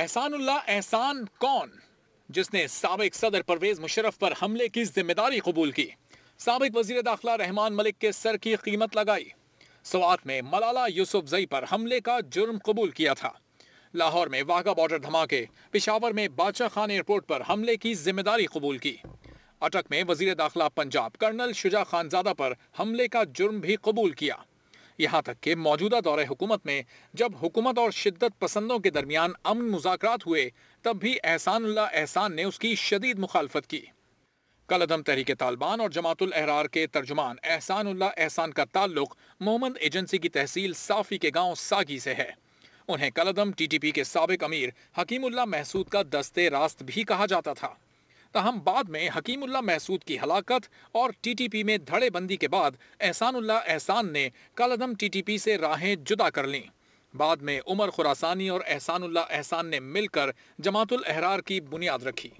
एहसानुल्ला एहसान कौन जिसने सबक सदर परवेज़ मुशरफ पर हमले की जिम्मेदारी कबूल की सबक वजीर दाखिला रहमान मलिक के सर की कीमत लगाई सवात में मलाला यूसुफ जई पर हमले का जुर्म कबूल किया था लाहौर में वाघा बॉर्डर धमाके पिशावर में बादशाह खान एयरपोर्ट पर हमले की जिम्मेदारी कबूल की अटक में वजीर दाखिला पंजाब कर्नल शुजा खानजादा पर हमले का जुर्म भी कबूल किया यहाँ तक कि मौजूदा दौर हुकूमत में जब हुकूमत और शिद्दत पसंदों के दरमियान अमन मुजात हुए तब भी एहसान एहसान ने उसकी शदीद मुखालफत की कल अदम तहरीक तालिबान और जमातुल अहरार के तर्जुमान एहसानुल्ला एहसान का ताल्लुक मोहम्मद एजेंसी की तहसील साफ़ी के गाँव सागी से है उन्हें कलदम टीटीपी के सबक अमीर हकीमुल्ला महसूद का दस्ते रास्त भी कहा जाता था तहम तो बाद में हकीमुल्ला महसूद की हलाकत और टी टी पी में धड़ेबंदी के बाद एहसानुल्ला एहसान ने कलदम टी टी पी से राहें जुदा कर लीं बाद में उमर खुरासानी और एहसानुल्ला एहसान ने मिलकर जमातुल एहरार की बुनियाद रखी